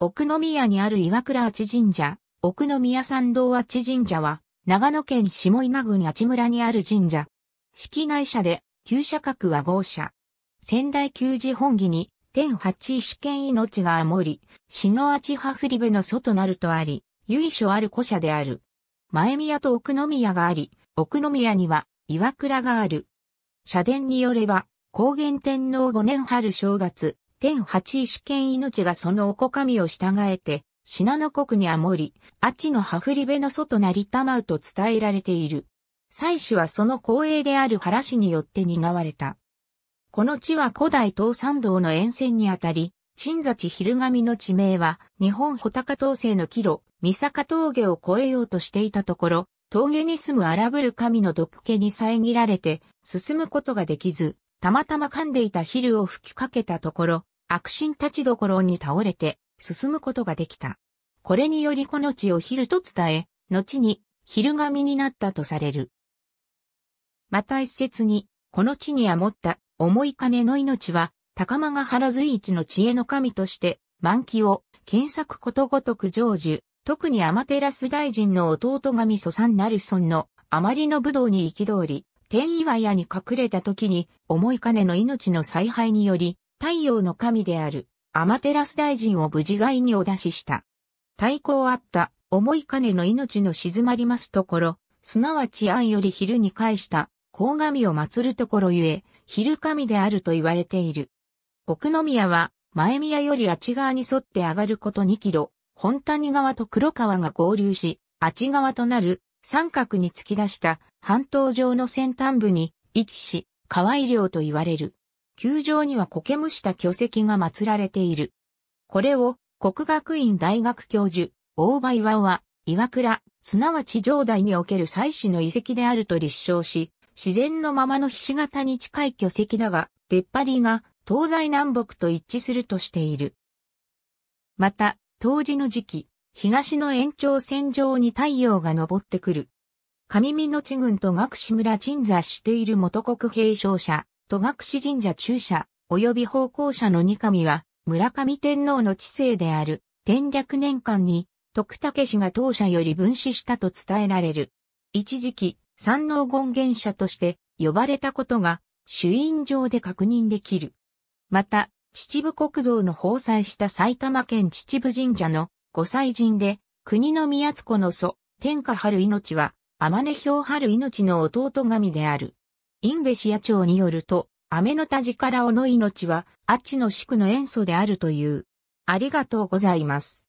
奥宮にある岩倉八神社、奥宮参道八神社は、長野県下稲郡八村にある神社。式内社で、旧社格は豪社。仙台旧寺本義に、天八試験命が守り、り、篠八波振部の祖となるとあり、由緒ある古社である。前宮と奥宮があり、奥宮には岩倉がある。社殿によれば、高原天皇5年春正月、天八石剣命がそのおこかみを従えて、信濃国にあもり、あちのはふりべの外なりたまうと伝えられている。妻子はその光栄である原氏によって担われた。この地は古代東山道の沿線にあたり、鎮座地昼神の地名は、日本穂高東西の帰路、三坂峠を越えようとしていたところ、峠に住む荒ぶる神の毒気に遮られて、進むことができず、たまたま噛んでいた昼を吹きかけたところ、悪心立ちどころに倒れて進むことができた。これによりこの地を昼と伝え、後に昼神になったとされる。また一説に、この地に余った重い金の命は、高間が原随一の知恵の神として、満期を検索ことごとく成就、特にアマテラス大臣の弟神祖さんナルソンのあまりの武道に憤り、天岩屋に隠れた時に重い金の命の采配により、太陽の神であるアマテラス大臣を無事外にお出しした。太鼓あった重い金の命の静まりますところ、すなわち暗より昼に返した神神を祀るところゆえ、昼神であると言われている。奥宮は前宮よりあち側に沿って上がること2キロ、本谷川と黒川が合流し、あち側となる三角に突き出した半島上の先端部に位置し、川井領と言われる。球場には苔むした巨石が祀られている。これを国学院大学教授、大場岩は、岩倉、すなわち上代における祭祀の遺跡であると立証し、自然のままの菱形に近い巨石だが、出っ張りが東西南北と一致するとしている。また、当時の時期、東の延長線上に太陽が昇ってくる。上美の地群と学士村鎮座している元国兵商社、戸隠神社中社、及び奉公社の二神は、村上天皇の治世である、天略年間に、徳武氏が当社より分子したと伝えられる。一時期、三能権現社として呼ばれたことが、主因上で確認できる。また、秩父国像の崩砕した埼玉県秩父神社の御祭神で、国の宮津子の祖、天下春命は、天音表春命の弟神である。インベシア長によると、アメノタジカラオの命は、アチの宿の塩素であるという。ありがとうございます。